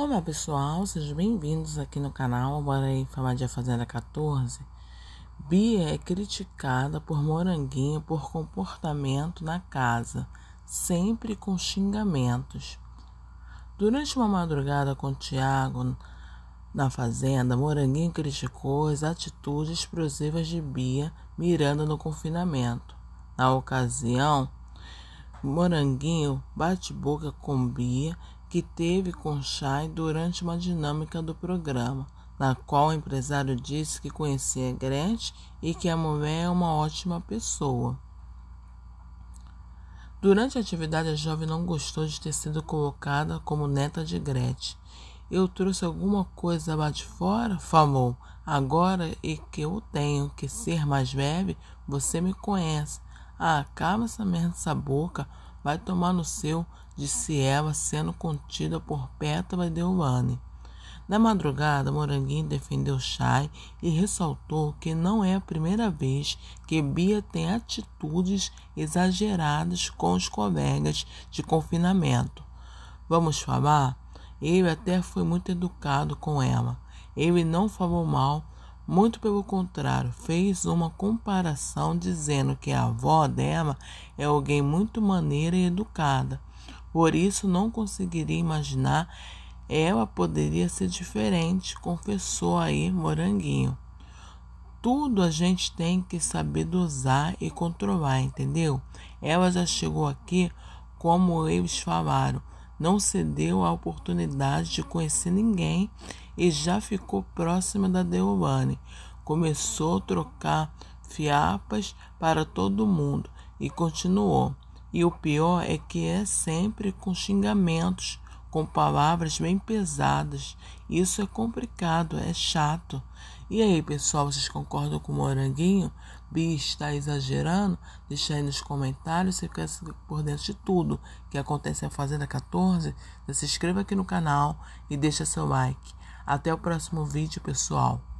Olá pessoal, sejam bem-vindos aqui no canal. Bora em Família Fazenda 14. Bia é criticada por Moranguinho por comportamento na casa, sempre com xingamentos. Durante uma madrugada com Tiago na fazenda, Moranguinho criticou as atitudes explosivas de Bia mirando no confinamento. Na ocasião, Moranguinho bate boca com Bia que teve com Chay durante uma dinâmica do programa, na qual o empresário disse que conhecia Gretchen e que a mulher é uma ótima pessoa. Durante a atividade, a jovem não gostou de ter sido colocada como neta de Gretchen. Eu trouxe alguma coisa lá de fora? Falou. Agora e é que eu tenho que ser mais breve, você me conhece. Ah, acaba essa merda, essa boca vai tomar no seu, disse ela, sendo contida por Petra e Deuane. Na madrugada, Moranguinho defendeu Chay e ressaltou que não é a primeira vez que Bia tem atitudes exageradas com os colegas de confinamento. Vamos falar? Ele até foi muito educado com ela. Ele não falou mal muito pelo contrário, fez uma comparação dizendo que a avó dela é alguém muito maneira e educada. Por isso não conseguiria imaginar ela poderia ser diferente, confessou aí Moranguinho. Tudo a gente tem que saber dosar e controlar, entendeu? Ela já chegou aqui como eles falaram, não cedeu a oportunidade de conhecer ninguém e já ficou próxima da Deolane. Começou a trocar fiapas para todo mundo e continuou. E o pior é que é sempre com xingamentos com palavras bem pesadas. Isso é complicado, é chato. E aí, pessoal, vocês concordam com o Moranguinho? Bi está exagerando? Deixa aí nos comentários, você fica assim por dentro de tudo que acontece na Fazenda 14. Se inscreva aqui no canal e deixa seu like. Até o próximo vídeo, pessoal.